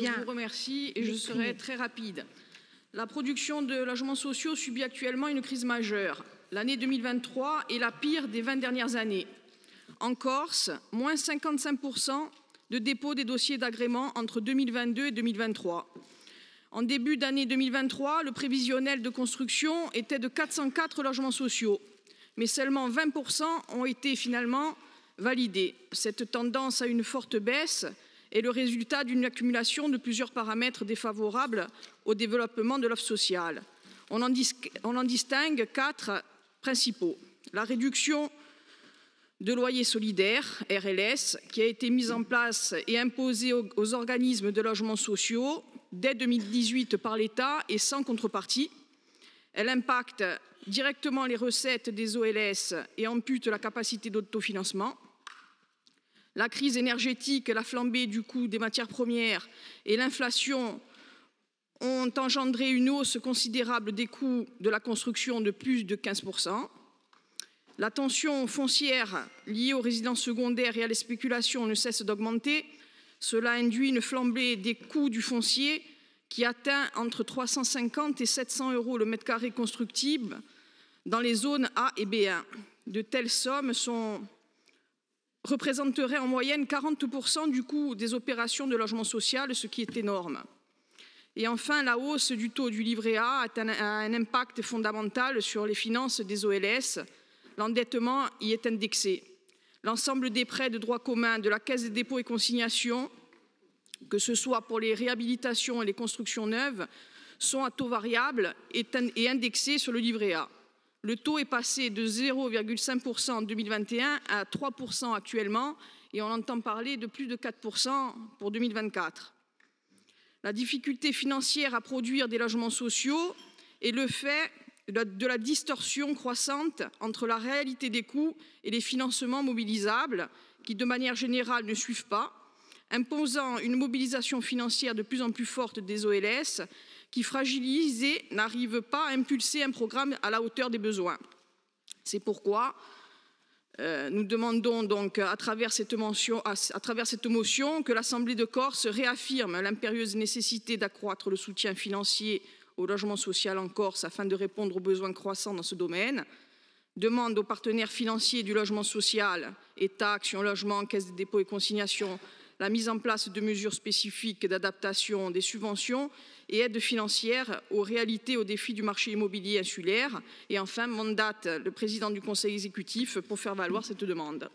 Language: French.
Je vous remercie et je serai très rapide. La production de logements sociaux subit actuellement une crise majeure. L'année 2023 est la pire des 20 dernières années. En Corse, moins 55% de dépôt des dossiers d'agrément entre 2022 et 2023. En début d'année 2023, le prévisionnel de construction était de 404 logements sociaux, mais seulement 20% ont été finalement validés. Cette tendance à une forte baisse est le résultat d'une accumulation de plusieurs paramètres défavorables au développement de l'offre sociale. On en, distingue quatre principaux. La réduction de loyers solidaire, RLS, qui a été mise en place et imposée aux organismes de logements sociaux dès 2018 par l'État et sans contrepartie. Elle impacte directement les recettes des OLS et ampute la capacité d'autofinancement. La crise énergétique, la flambée du coût des matières premières et l'inflation ont engendré une hausse considérable des coûts de la construction de plus de 15%. La tension foncière liée aux résidences secondaires et à les spéculation ne cesse d'augmenter. Cela induit une flambée des coûts du foncier qui atteint entre 350 et 700 euros le mètre carré constructible dans les zones A et B1. De telles sommes sont représenterait en moyenne 40% du coût des opérations de logement social, ce qui est énorme. Et enfin, la hausse du taux du livret A a un, impact fondamental sur les finances des OLS. L'endettement y est indexé. L'ensemble des prêts de droit commun de la Caisse des dépôts et consignations, que ce soit pour les réhabilitations et les constructions neuves, sont à taux variable et indexés sur le livret A. Le taux est passé de 0,5% en 2021 à 3% actuellement et on entend parler de plus de 4% pour 2024. La difficulté financière à produire des logements sociaux est le fait de la distorsion croissante entre la réalité des coûts et les financements mobilisables qui, de manière générale, ne suivent pas, imposant une mobilisation financière de plus en plus forte des OLS qui, et n'arrive pas à impulser un programme à la hauteur des besoins. C'est pourquoi euh, nous demandons donc à travers cette, à, travers cette motion que l'Assemblée de Corse réaffirme l'impérieuse nécessité d'accroître le soutien financier au logement social en Corse afin de répondre aux besoins croissants dans ce domaine, demande aux partenaires financiers du logement social, État, Action Logement, Caisse des dépôts et consignations, la mise en place de mesures spécifiques d'adaptation des subventions et aides financières aux réalités, aux défis du marché immobilier insulaire. Et enfin, mandate le président du conseil exécutif pour faire valoir cette demande.